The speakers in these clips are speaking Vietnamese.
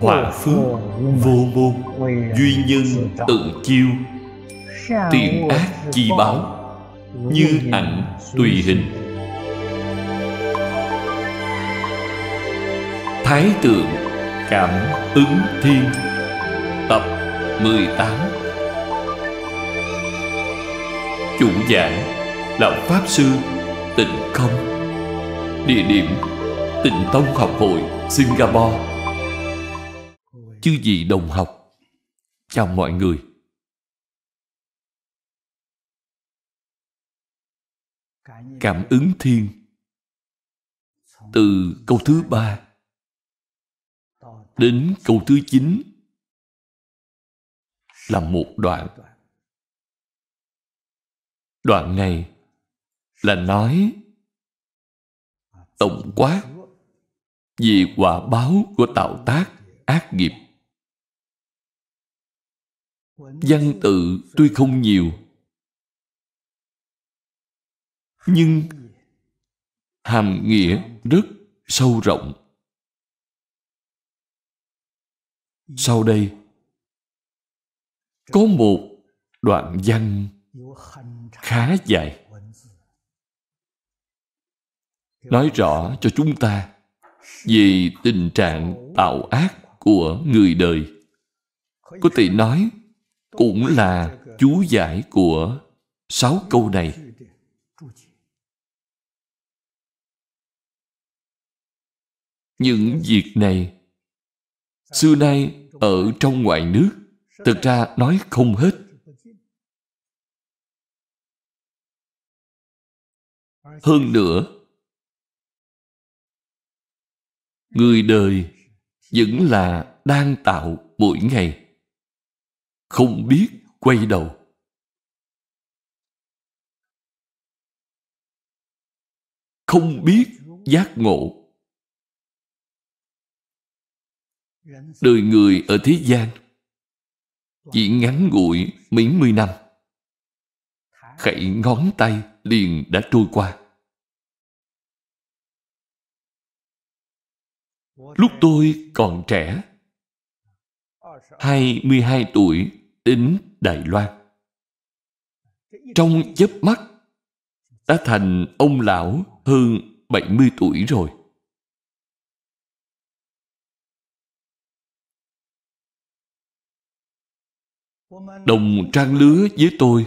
Hòa phước Vô môn Duy nhân tự chiêu Tiền ác chi báo Như ảnh tùy hình Thái tượng Cảm ứng thiên Tập 18 Chủ giảng là Pháp Sư Tịnh Không Địa điểm Tịnh Tông Học Hội Singapore chư vị đồng học chào mọi người cảm ứng thiên từ câu thứ ba đến câu thứ chín là một đoạn đoạn này là nói tổng quát vì quả báo của tạo tác ác nghiệp văn tự tuy không nhiều nhưng hàm nghĩa rất sâu rộng sau đây có một đoạn văn khá dài nói rõ cho chúng ta về tình trạng tạo ác của người đời có thể nói cũng là chú giải của sáu câu này những việc này xưa nay ở trong ngoại nước thực ra nói không hết hơn nữa người đời vẫn là đang tạo mỗi ngày không biết quay đầu. Không biết giác ngộ. Đời người ở thế gian chỉ ngắn ngủi mấy mươi năm. Khẩy ngón tay liền đã trôi qua. Lúc tôi còn trẻ, hai mươi hai tuổi đến Đài Loan. Trong chớp mắt, đã thành ông lão hơn 70 tuổi rồi. Đồng trang lứa với tôi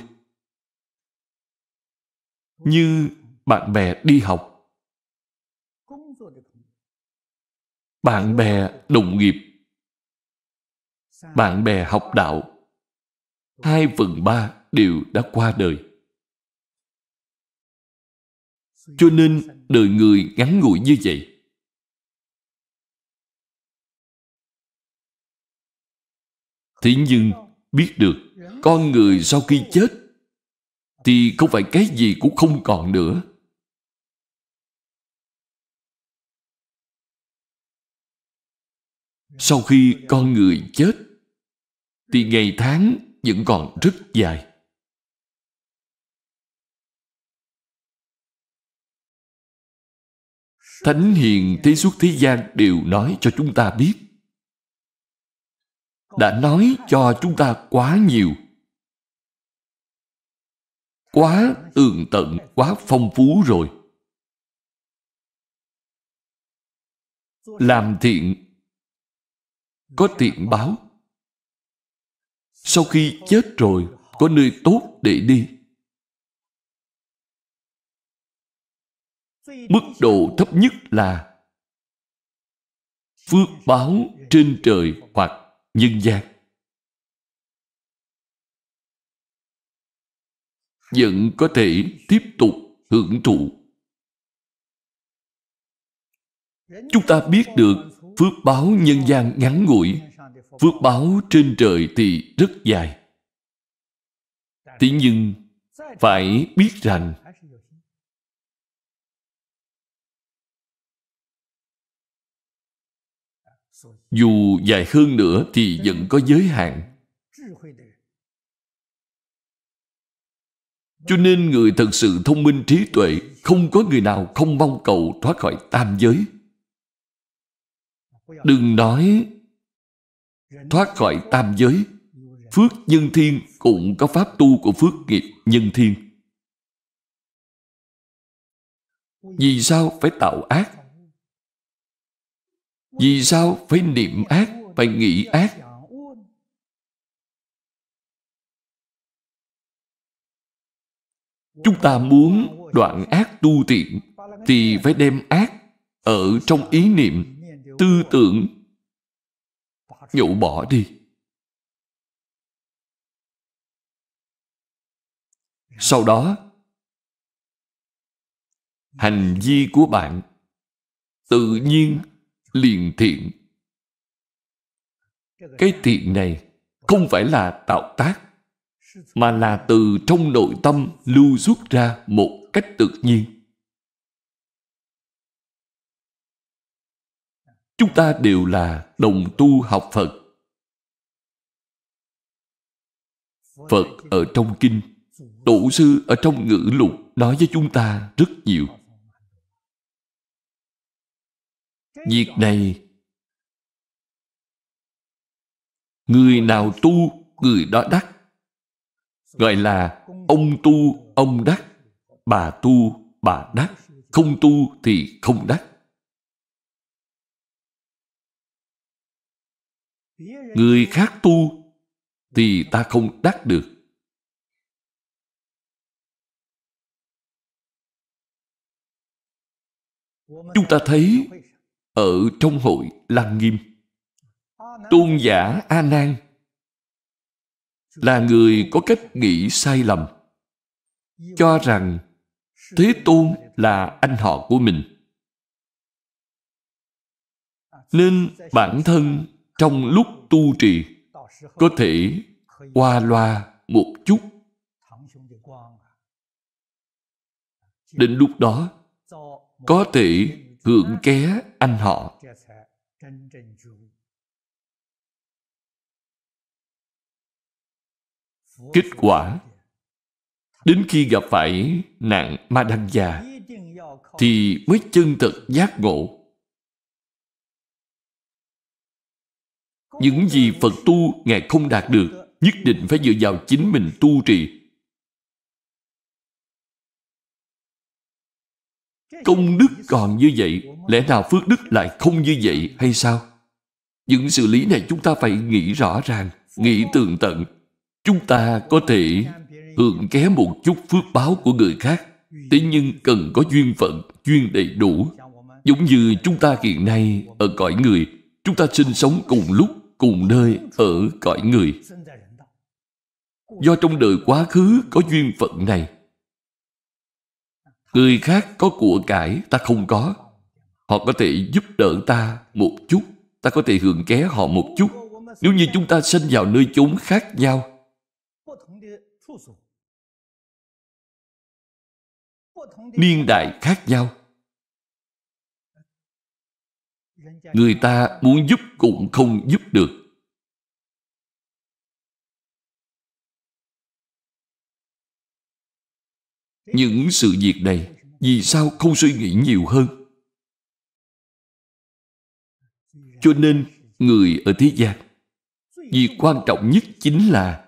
như bạn bè đi học, bạn bè đồng nghiệp, bạn bè học đạo hai phần ba đều đã qua đời cho nên đời người ngắn ngủi như vậy thế nhưng biết được con người sau khi chết thì không phải cái gì cũng không còn nữa sau khi con người chết thì ngày tháng vẫn còn rất dài. Thánh hiền thế suốt thế gian đều nói cho chúng ta biết. Đã nói cho chúng ta quá nhiều. Quá tường tận, quá phong phú rồi. Làm thiện, có thiện báo sau khi chết rồi có nơi tốt để đi. Mức độ thấp nhất là phước báo trên trời hoặc nhân gian. Vẫn có thể tiếp tục hưởng thụ. Chúng ta biết được phước báo nhân gian ngắn ngủi phước báo trên trời thì rất dài thế nhưng phải biết rằng dù dài hơn nữa thì vẫn có giới hạn cho nên người thật sự thông minh trí tuệ không có người nào không mong cầu thoát khỏi tam giới đừng nói thoát khỏi tam giới phước nhân thiên cũng có pháp tu của phước nghiệp nhân thiên vì sao phải tạo ác vì sao phải niệm ác phải nghĩ ác chúng ta muốn đoạn ác tu tiện thì phải đem ác ở trong ý niệm tư tưởng nhụ bỏ đi sau đó hành vi của bạn tự nhiên liền thiện cái thiện này không phải là tạo tác mà là từ trong nội tâm lưu xuất ra một cách tự nhiên chúng ta đều là đồng tu học Phật. Phật ở trong kinh, tổ sư ở trong ngữ lục nói với chúng ta rất nhiều. Việc này Người nào tu, người đó đắc. Gọi là ông tu, ông đắc. Bà tu, bà đắc. Không tu thì không đắc. người khác tu thì ta không đắc được chúng ta thấy ở trong hội lăng nghiêm tôn giả a nan là người có cách nghĩ sai lầm cho rằng thế tôn là anh họ của mình nên bản thân trong lúc tu trì có thể qua loa một chút đến lúc đó có thể hưởng ké anh họ kết quả đến khi gặp phải nạn ma đăng già thì mới chân thật giác ngộ Những gì Phật tu Ngài không đạt được, nhất định phải dựa vào chính mình tu trì. Công đức còn như vậy, lẽ nào phước đức lại không như vậy hay sao? Những sự lý này chúng ta phải nghĩ rõ ràng, nghĩ tường tận. Chúng ta có thể hưởng ké một chút phước báo của người khác, thế nhưng cần có duyên phận, duyên đầy đủ. Giống như chúng ta hiện nay ở cõi người, chúng ta sinh sống cùng lúc cùng nơi ở cõi người do trong đời quá khứ có duyên phận này người khác có của cải ta không có họ có thể giúp đỡ ta một chút ta có thể hưởng ké họ một chút nếu như chúng ta sinh vào nơi chốn khác nhau niên đại khác nhau người ta muốn giúp cũng không giúp được những sự việc này vì sao không suy nghĩ nhiều hơn cho nên người ở thế gian việc quan trọng nhất chính là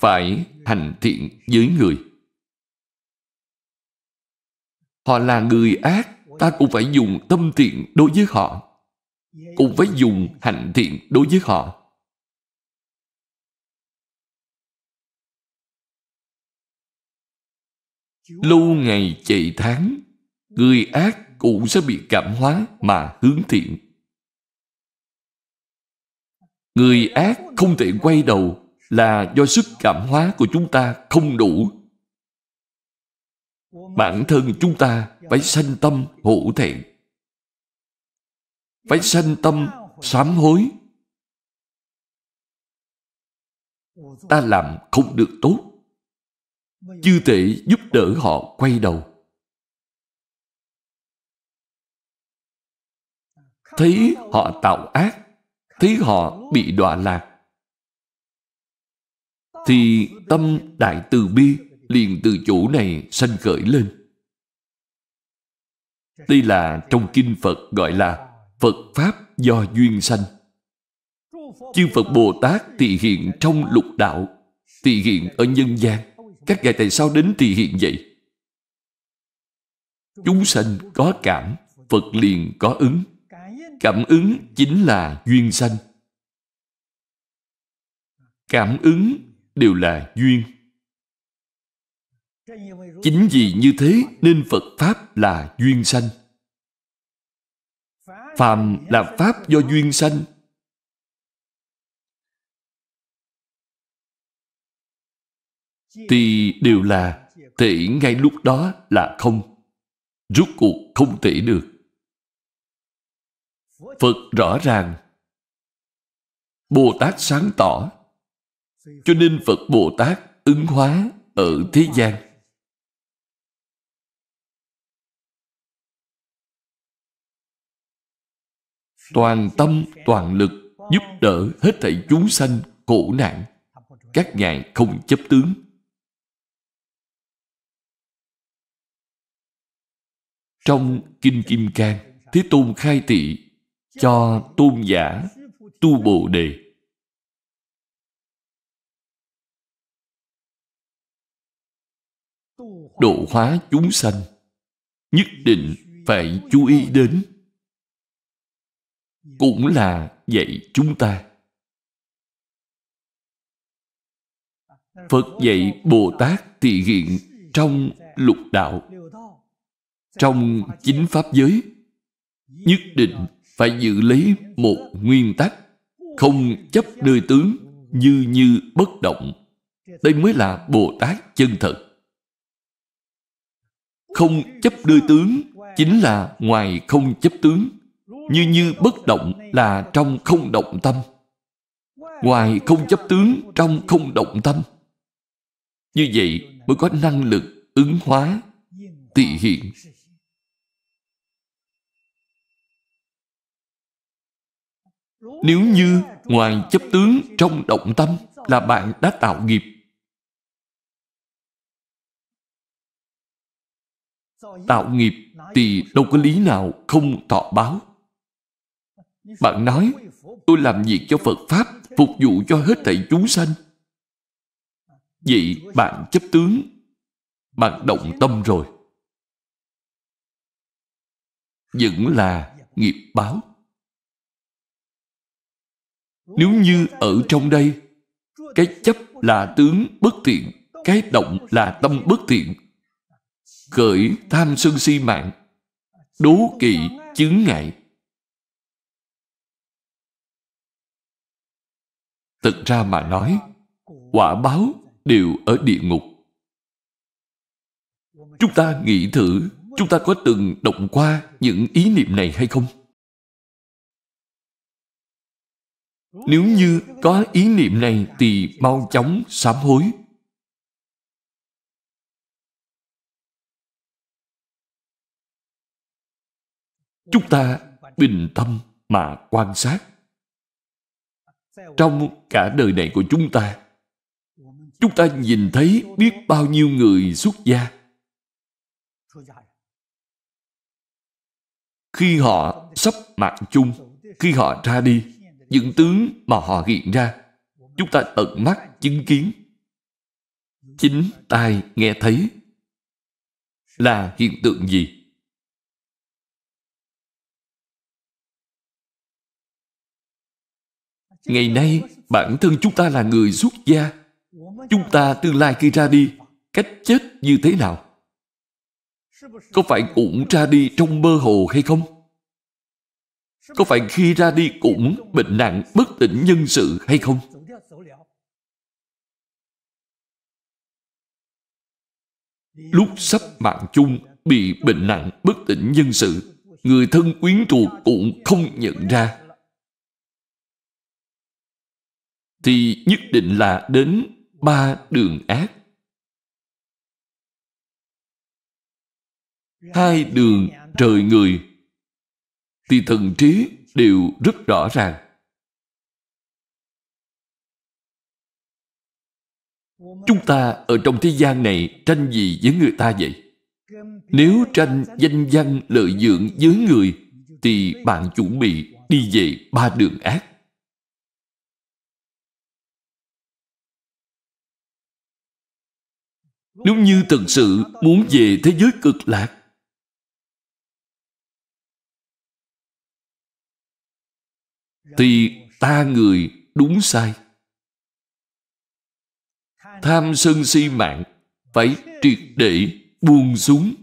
phải hành thiện với người họ là người ác ta cũng phải dùng tâm thiện đối với họ cũng phải dùng hành thiện đối với họ lâu ngày chạy tháng người ác cũng sẽ bị cảm hóa mà hướng thiện người ác không thể quay đầu là do sức cảm hóa của chúng ta không đủ bản thân chúng ta phải sanh tâm hữu thẹn phải sanh tâm sám hối ta làm không được tốt chưa thể giúp đỡ họ quay đầu thấy họ tạo ác thấy họ bị đọa lạc thì tâm đại từ bi liền từ chỗ này sanh khởi lên. Đây là trong kinh Phật gọi là Phật Pháp do duyên sanh. Chư Phật Bồ Tát thị hiện trong lục đạo, thị hiện ở nhân gian. Các ngài tại sao đến thị hiện vậy? Chúng sanh có cảm, Phật liền có ứng. Cảm ứng chính là duyên sanh. Cảm ứng đều là duyên chính vì như thế nên phật pháp là duyên sanh phàm là pháp do duyên sanh thì đều là thể ngay lúc đó là không rút cuộc không thể được phật rõ ràng bồ tát sáng tỏ cho nên phật bồ tát ứng hóa ở thế gian toàn tâm toàn lực giúp đỡ hết thảy chúng sanh khổ nạn các ngài không chấp tướng trong kinh kim cang thế tôn khai thị cho tôn giả tu bồ đề độ hóa chúng sanh nhất định phải chú ý đến Dạ. cũng là dạy chúng ta phật dạ. dạy bồ tát tỳ hiện trong lục đạo trong chính pháp giới nhất định phải giữ lấy một nguyên tắc không chấp đời tướng như như bất động đây mới là bồ tát chân thật không chấp đời tướng chính là ngoài không chấp tướng như như bất động là trong không động tâm ngoài không chấp tướng trong không động tâm như vậy mới có năng lực ứng hóa tỳ hiện nếu như ngoài chấp tướng trong động tâm là bạn đã tạo nghiệp tạo nghiệp thì đâu có lý nào không tọ báo bạn nói, tôi làm việc cho Phật Pháp, phục vụ cho hết thảy chúng sanh. Vậy bạn chấp tướng, bạn động tâm rồi. Vẫn là nghiệp báo. Nếu như ở trong đây, cái chấp là tướng bất thiện, cái động là tâm bất thiện, khởi tham sân si mạng, đố kỵ, chứng ngại, Thật ra mà nói, quả báo đều ở địa ngục. Chúng ta nghĩ thử, chúng ta có từng động qua những ý niệm này hay không? Nếu như có ý niệm này thì mau chóng sám hối. Chúng ta bình tâm mà quan sát trong cả đời này của chúng ta chúng ta nhìn thấy biết bao nhiêu người xuất gia khi họ sắp mạng chung khi họ ra đi những tướng mà họ hiện ra chúng ta tận mắt chứng kiến chính tai nghe thấy là hiện tượng gì Ngày nay, bản thân chúng ta là người xuất gia. Chúng ta tương lai khi ra đi, cách chết như thế nào? Có phải cũng ra đi trong mơ hồ hay không? Có phải khi ra đi cũng bệnh nặng bất tỉnh nhân sự hay không? Lúc sắp mạng chung bị bệnh nặng bất tỉnh nhân sự, người thân quyến thuộc cũng không nhận ra thì nhất định là đến ba đường ác. Hai đường trời người thì thần trí đều rất rõ ràng. Chúng ta ở trong thế gian này tranh gì với người ta vậy? Nếu tranh danh văn lợi dưỡng với người thì bạn chuẩn bị đi về ba đường ác. nếu như thật sự muốn về thế giới cực lạc thì ta người đúng sai tham sân si mạng phải triệt để buông xuống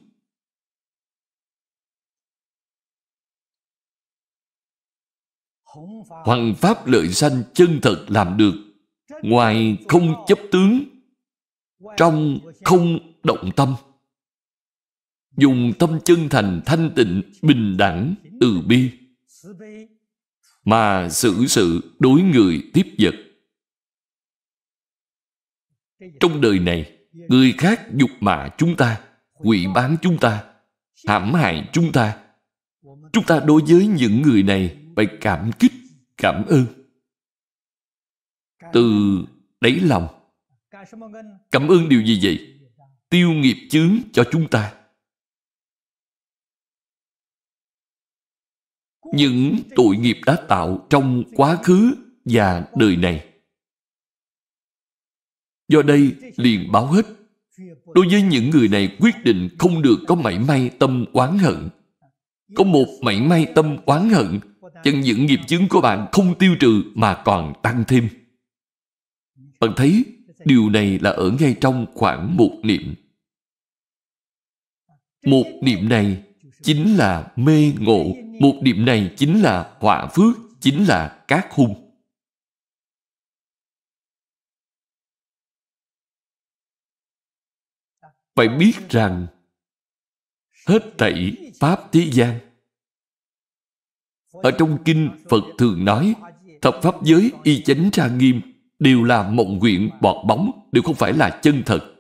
hoàng pháp lợi sanh chân thật làm được ngoài không chấp tướng trong không động tâm dùng tâm chân thành thanh tịnh bình đẳng từ bi mà xử sự đối người tiếp vật trong đời này người khác dục mạ chúng ta quỷ bán chúng ta hãm hại chúng ta chúng ta đối với những người này phải cảm kích cảm ơn từ đáy lòng Cảm ơn điều gì vậy? Tiêu nghiệp chướng cho chúng ta. Những tội nghiệp đã tạo trong quá khứ và đời này. Do đây liền báo hết. Đối với những người này quyết định không được có mảy may tâm oán hận. Có một mảy may tâm oán hận, chẳng những nghiệp chứng của bạn không tiêu trừ mà còn tăng thêm. Bạn thấy Điều này là ở ngay trong khoảng một niệm. Một niệm này chính là mê ngộ. Một niệm này chính là họa phước, chính là cát hung. phải biết rằng hết thảy pháp thế gian ở trong kinh phật thường nói thập pháp giới y chánh tra nghiêm đều là mộng nguyện bọt bóng, đều không phải là chân thật.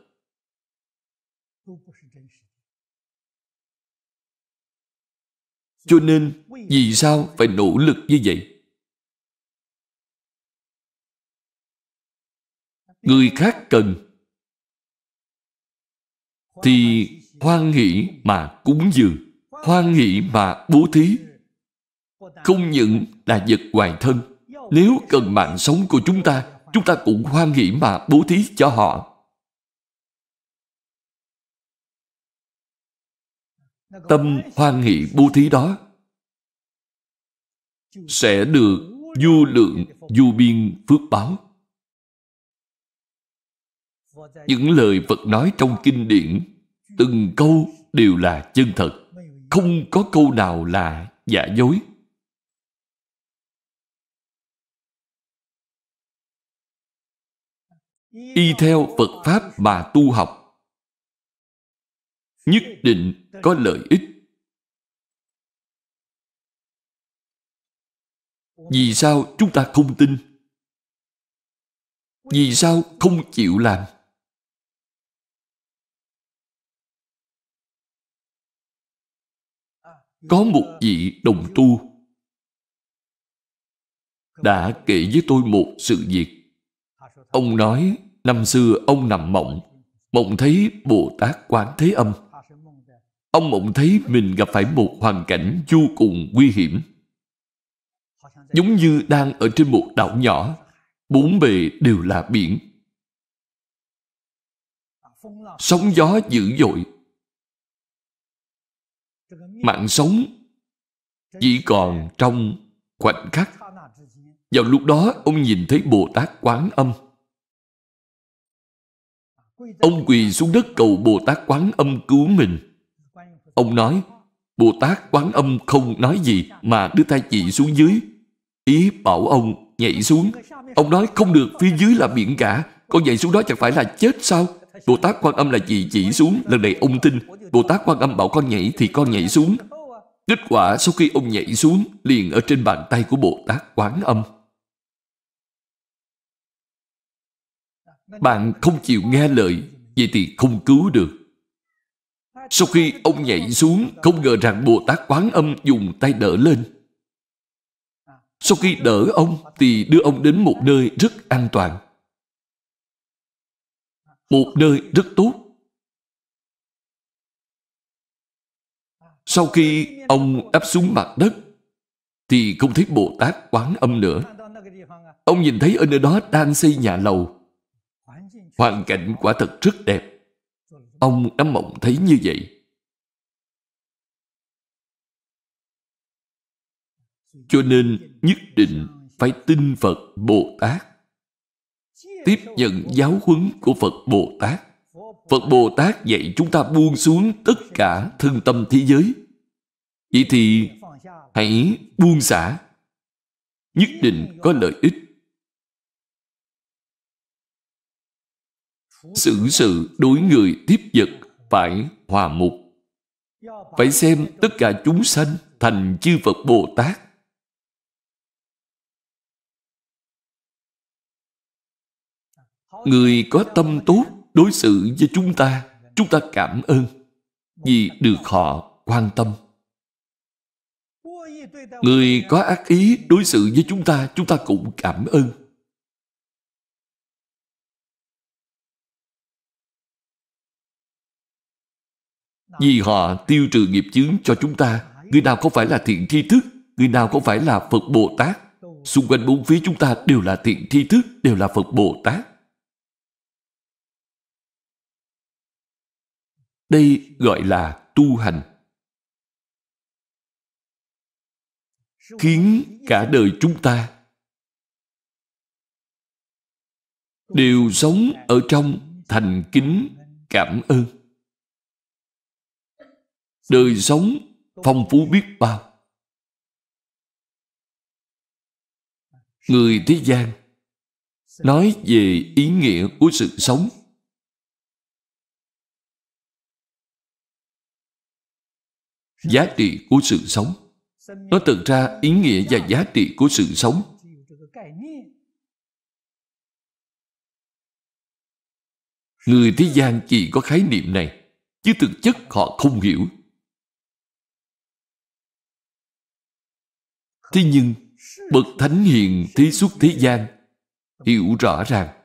Cho nên, vì sao phải nỗ lực như vậy? Người khác cần thì hoan hỷ mà cúng dường, hoan hỷ mà bố thí. Không những là vật ngoài thân, nếu cần mạng sống của chúng ta chúng ta cũng hoan hỷ mà bố thí cho họ. Tâm hoan hỷ bố thí đó sẽ được du lượng du biên phước báo. Những lời Phật nói trong kinh điển từng câu đều là chân thật, không có câu nào là giả dối. y theo phật pháp mà tu học nhất định có lợi ích vì sao chúng ta không tin vì sao không chịu làm có một vị đồng tu đã kể với tôi một sự việc Ông nói, năm xưa ông nằm mộng, mộng thấy Bồ Tát Quán Thế Âm. Ông mộng thấy mình gặp phải một hoàn cảnh vô cùng nguy hiểm. Giống như đang ở trên một đảo nhỏ, bốn bề đều là biển. Sóng gió dữ dội. Mạng sống chỉ còn trong khoảnh khắc. Vào lúc đó, ông nhìn thấy Bồ Tát Quán Âm Ông quỳ xuống đất cầu Bồ Tát Quán Âm cứu mình. Ông nói, Bồ Tát Quán Âm không nói gì mà đưa tay chỉ xuống dưới. Ý bảo ông nhảy xuống. Ông nói không được, phía dưới là biển cả. Con nhảy xuống đó chẳng phải là chết sao? Bồ Tát Quan Âm là gì chỉ xuống. Lần này ông tin, Bồ Tát Quan Âm bảo con nhảy thì con nhảy xuống. Kết quả sau khi ông nhảy xuống liền ở trên bàn tay của Bồ Tát Quán Âm. bạn không chịu nghe lời vậy thì không cứu được sau khi ông nhảy xuống không ngờ rằng bồ tát quán âm dùng tay đỡ lên sau khi đỡ ông thì đưa ông đến một nơi rất an toàn một nơi rất tốt sau khi ông áp xuống mặt đất thì không thấy bồ tát quán âm nữa ông nhìn thấy ở nơi đó đang xây nhà lầu Hoàn cảnh quả thật rất đẹp. Ông đã mộng thấy như vậy. Cho nên nhất định phải tin Phật Bồ Tát. Tiếp nhận giáo huấn của Phật Bồ Tát. Phật Bồ Tát dạy chúng ta buông xuống tất cả thân tâm thế giới. Vậy thì hãy buông xả. Nhất định có lợi ích. xử sự đối người tiếp vật phải hòa mục phải xem tất cả chúng sanh thành chư phật bồ tát người có tâm tốt đối xử với chúng ta chúng ta cảm ơn vì được họ quan tâm người có ác ý đối xử với chúng ta chúng ta cũng cảm ơn vì họ tiêu trừ nghiệp chướng cho chúng ta người nào có phải là thiện thi thức người nào có phải là phật bồ tát xung quanh bốn phía chúng ta đều là thiện thi thức đều là phật bồ tát đây gọi là tu hành khiến cả đời chúng ta đều sống ở trong thành kính cảm ơn đời sống phong phú biết bao người thế gian nói về ý nghĩa của sự sống giá trị của sự sống nó thực ra ý nghĩa và giá trị của sự sống người thế gian chỉ có khái niệm này chứ thực chất họ không hiểu thế nhưng bậc thánh hiền thế xuất thế gian hiểu rõ ràng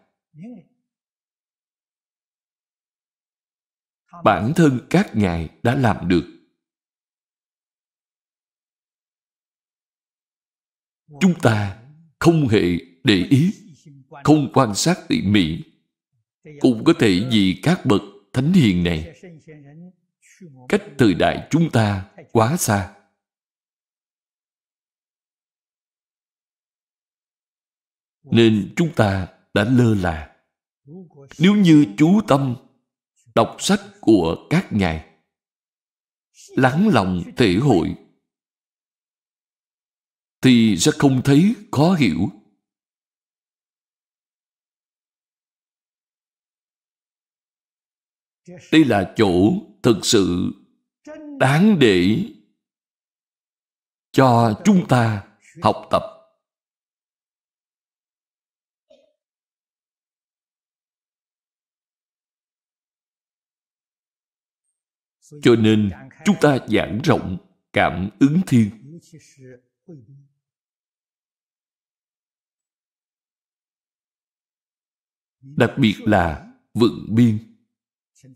bản thân các ngài đã làm được chúng ta không hề để ý không quan sát tỉ mỉ cũng có thể vì các bậc thánh hiền này cách thời đại chúng ta quá xa nên chúng ta đã lơ là nếu như chú tâm đọc sách của các ngài lắng lòng thể hội thì sẽ không thấy khó hiểu đây là chỗ thực sự đáng để cho chúng ta học tập Cho nên chúng ta giảng rộng cảm ứng thiên. Đặc biệt là vựng biên.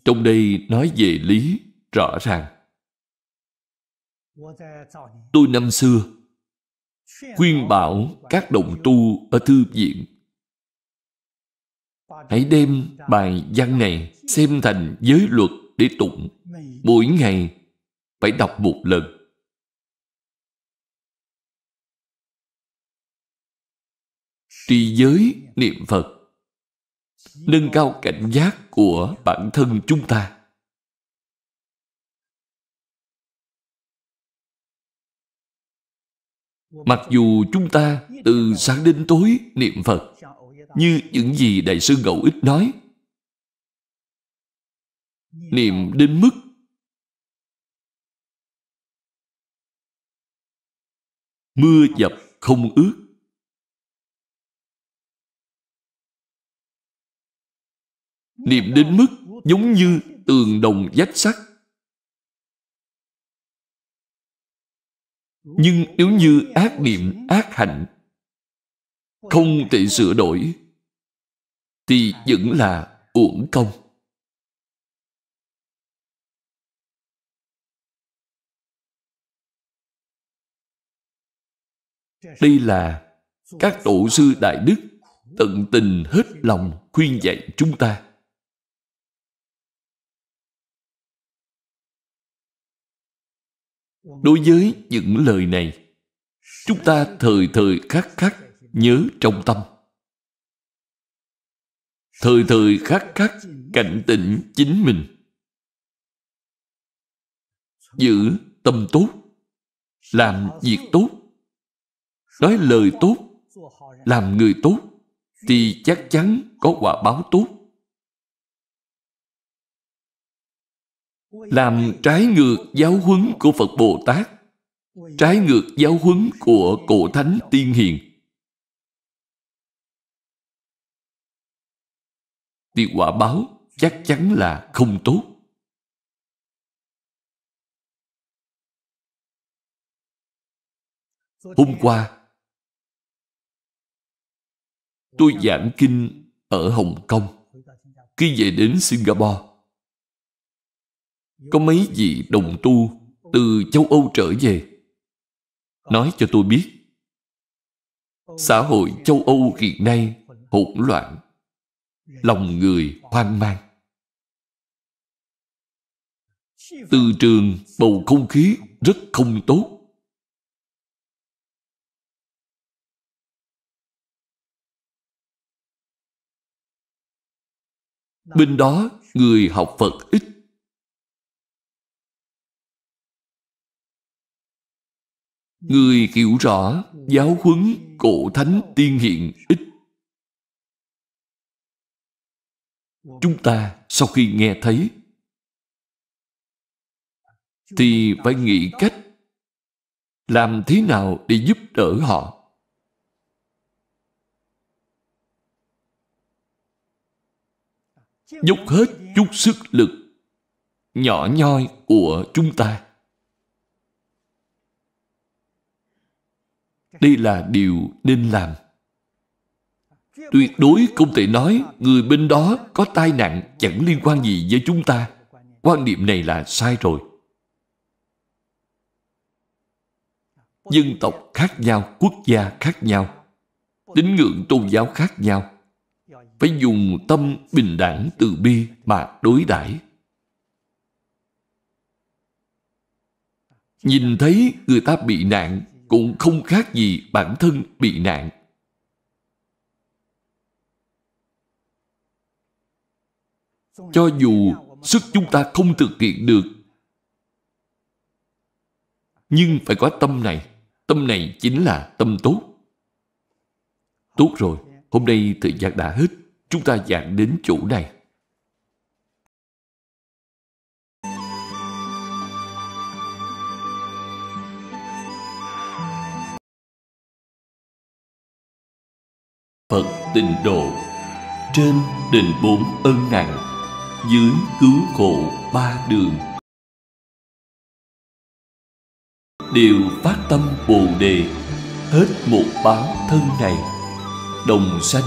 Trong đây nói về lý rõ ràng. Tôi năm xưa khuyên bảo các đồng tu ở thư viện hãy đem bài văn này xem thành giới luật để tụng mỗi ngày phải đọc một lần trì giới niệm phật nâng cao cảnh giác của bản thân chúng ta mặc dù chúng ta từ sáng đến tối niệm phật như những gì đại sư ngẫu ích nói niệm đến mức mưa dập không ướt niệm đến mức giống như tường đồng vách sắt nhưng nếu như ác niệm ác hạnh không thể sửa đổi thì vẫn là uổng công đây là các tổ sư đại đức tận tình hết lòng khuyên dạy chúng ta đối với những lời này chúng ta thời thời khắc khắc nhớ trong tâm thời thời khắc khắc cảnh tỉnh chính mình giữ tâm tốt làm việc tốt nói lời tốt làm người tốt thì chắc chắn có quả báo tốt làm trái ngược giáo huấn của phật bồ tát trái ngược giáo huấn của cổ thánh tiên hiền thì quả báo chắc chắn là không tốt hôm qua Tôi giảng kinh ở Hồng Kông. Khi về đến Singapore, có mấy vị đồng tu từ châu Âu trở về nói cho tôi biết xã hội châu Âu hiện nay hỗn loạn, lòng người hoang mang. Từ trường bầu không khí rất không tốt. Bên đó người học Phật ít. Người hiểu rõ giáo huấn cổ thánh tiên hiện ít. Chúng ta sau khi nghe thấy thì phải nghĩ cách làm thế nào để giúp đỡ họ dốc hết chút sức lực nhỏ nhoi của chúng ta. Đây là điều nên làm. Tuyệt đối không thể nói người bên đó có tai nạn chẳng liên quan gì với chúng ta. Quan niệm này là sai rồi. Dân tộc khác nhau, quốc gia khác nhau, tín ngưỡng tôn giáo khác nhau phải dùng tâm bình đẳng từ bi mà đối đãi nhìn thấy người ta bị nạn cũng không khác gì bản thân bị nạn cho dù sức chúng ta không thực hiện được nhưng phải có tâm này tâm này chính là tâm tốt tốt rồi hôm nay thời gian đã hết chúng ta dạng đến chủ này. Phật tịnh độ Trên đền bốn ân nặng Dưới cứu khổ ba đường Đều phát tâm Bồ Đề Hết một báo thân này Đồng sanh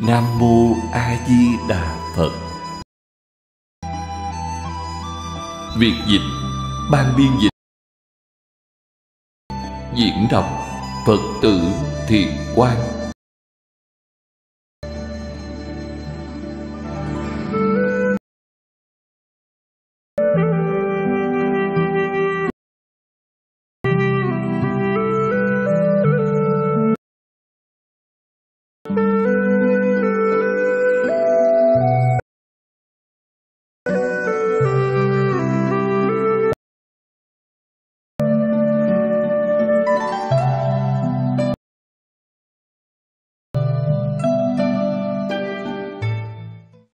Nam mô A Di Đà Phật. Việc dịch ban biên dịch. Diễn đọc Phật tử Thiền Quang.